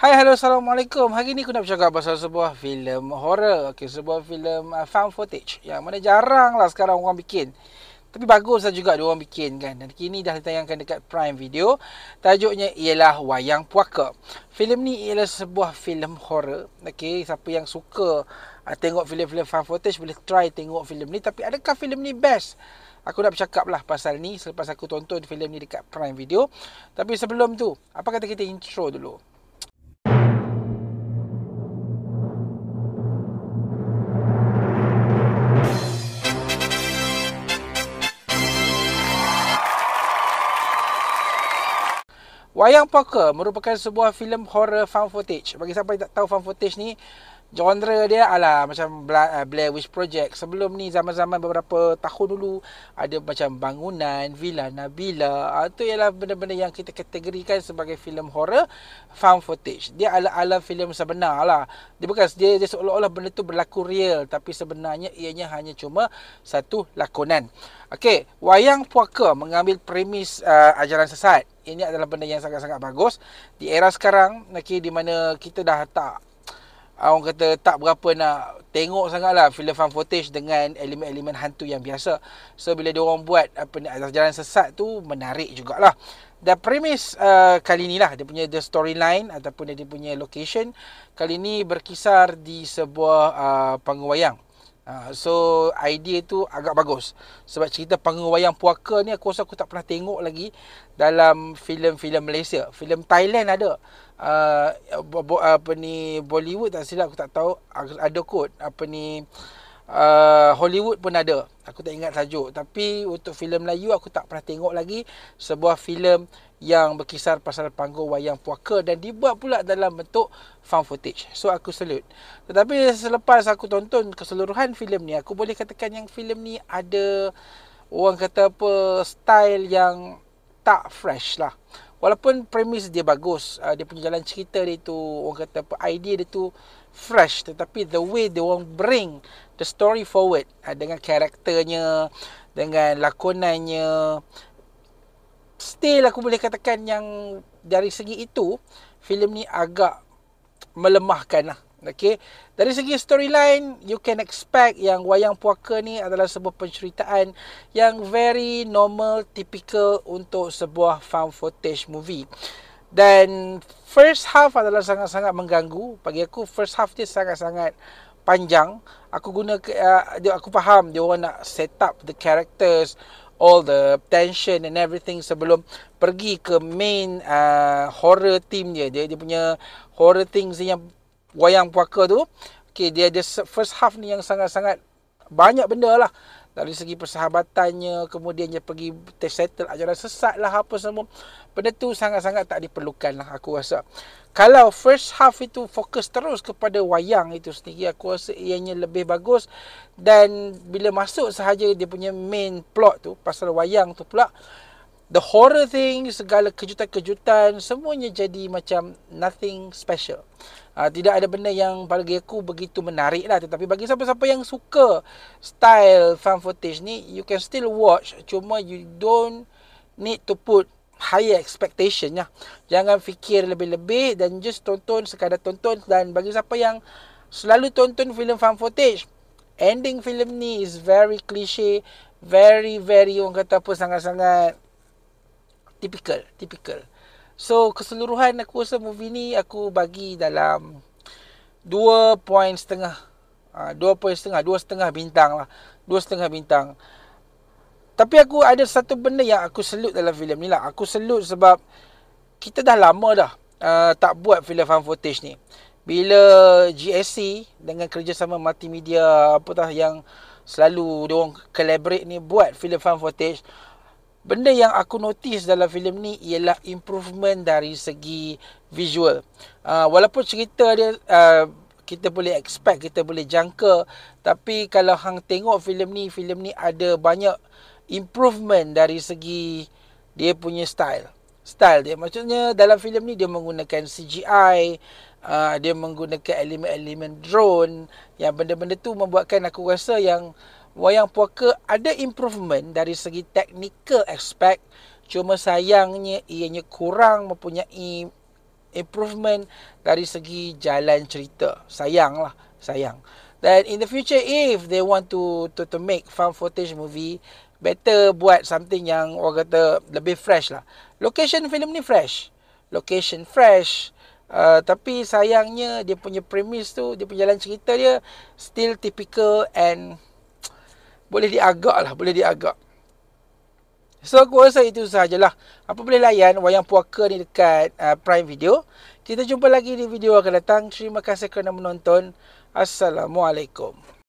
Hai, hello, assalamualaikum. Hari ni aku nak bercakap pasal sebuah filem horror. Okay, sebuah filem uh, found footage. Yang mana jarang lah sekarang orang bikin. Tapi bagus lah juga diorang bikin kan. Dan kini dah ditayangkan dekat Prime Video. Tajuknya ialah Wayang Puaka. Filem ni ialah sebuah filem horror. Okay, siapa yang suka uh, tengok filem-filem found footage boleh try tengok filem ni. Tapi adakah filem ni best? Aku nak bercakap lah pasal ni selepas aku tonton filem ni dekat Prime Video. Tapi sebelum tu, apa kata kita intro dulu? Wayang Poker merupakan sebuah filem horror found footage. Bagi siapa yang tak tahu found footage ni, genre dia ala macam eh, Blair Witch Project. Sebelum ni zaman-zaman beberapa tahun dulu ada macam bangunan, villa, nabila. Itu ah, ialah benda-benda yang kita kategorikan sebagai filem horror found footage. Dia ala ala filem sebenar lah. Dia bukan dia, dia seolah-olah benda tu berlaku real tapi sebenarnya ianya hanya cuma satu lakonan. Okey, Wayang Puaka mengambil premis uh, ajaran sesat ini adalah benda yang sangat-sangat bagus di era sekarang okay, di mana kita dah tak ah, orang kata tak berapa nak tengok sangatlah filem fan footage dengan elemen-elemen hantu yang biasa. So bila dia orang buat apa ni atas jalan sesat tu menarik jugaklah. Dan premis uh, ah, kali ni lah dia punya the storyline ataupun dia punya location kali ni berkisar di sebuah uh, panggung wayang. Ha, so idea tu agak bagus sebab cerita panggung wayang puaka ni aku rasa aku tak pernah tengok lagi dalam filem-filem Malaysia. Filem Thailand ada. Uh, apa ni Bollywood tak silap aku tak tahu ada kot apa ni Uh, Hollywood pun ada. Aku tak ingat tajuk. Tapi untuk filem Melayu aku tak pernah tengok lagi sebuah filem yang berkisar pasal panggung wayang puaka dan dibuat pula dalam bentuk found footage. So aku salute. Tetapi selepas aku tonton keseluruhan filem ni, aku boleh katakan yang filem ni ada orang kata apa style yang tak fresh lah. Walaupun premis dia bagus, uh, dia punya jalan cerita dia tu, orang kata apa idea dia tu fresh tetapi the way they want bring the story forward uh, dengan karakternya dengan lakonannya still aku boleh katakan yang dari segi itu filem ni agak melemahkan lah. Okay. Dari segi storyline, you can expect yang Wayang Puaka ni adalah sebuah penceritaan yang very normal, typical untuk sebuah found footage movie dan first half adalah sangat-sangat mengganggu bagi aku first half dia sangat-sangat panjang aku guna uh, dia aku faham dia orang nak set up the characters all the tension and everything sebelum pergi ke main uh, horror team dia dia dia punya horror things yang wayang puaka tu Okay, dia ada first half ni yang sangat-sangat banyak benda lah dari segi persahabatannya kemudiannya pergi test settle ajaran sesat lah apa semua benda tu sangat-sangat tak diperlukan lah aku rasa kalau first half itu fokus terus kepada wayang itu sendiri aku rasa ianya lebih bagus dan bila masuk sahaja dia punya main plot tu pasal wayang tu pula the horror thing segala kejutan-kejutan semuanya jadi macam nothing special uh, tidak ada benda yang bagi aku begitu menarik lah tetapi bagi siapa-siapa yang suka style fan footage ni you can still watch cuma you don't need to put high expectation lah. Jangan fikir lebih-lebih dan just tonton sekadar tonton dan bagi siapa yang selalu tonton filem fan footage, ending filem ni is very cliche, very very orang kata apa sangat-sangat typical typical so keseluruhan aku rasa movie ni aku bagi dalam 2 point setengah 2 ah, point setengah 2 setengah bintang lah 2 setengah bintang tapi aku ada satu benda yang aku selut dalam filem ni lah aku selut sebab kita dah lama dah uh, tak buat filem fan footage ni bila GSC dengan kerjasama multimedia apa tah yang selalu dia orang collaborate ni buat filem fan footage Benda yang aku notice dalam filem ni ialah improvement dari segi visual. Uh, walaupun cerita dia uh, kita boleh expect, kita boleh jangka, tapi kalau hang tengok filem ni, filem ni ada banyak improvement dari segi dia punya style. Style dia maksudnya dalam filem ni dia menggunakan CGI, uh, ah, dia menggunakan elemen-elemen drone yang benda-benda tu membuatkan aku rasa yang wayang puaka ada improvement dari segi technical aspect cuma sayangnya ianya kurang mempunyai improvement dari segi jalan cerita sayang lah sayang dan in the future if they want to to to make fan footage movie better buat something yang orang kata lebih fresh lah location film ni fresh location fresh Uh, tapi sayangnya dia punya premise tu, dia punya jalan cerita dia still typical and boleh diagak lah, boleh diagak. So, aku rasa itu sajalah. Apa boleh layan wayang puaka ni dekat uh, Prime Video. Kita jumpa lagi di video akan datang. Terima kasih kerana menonton. Assalamualaikum.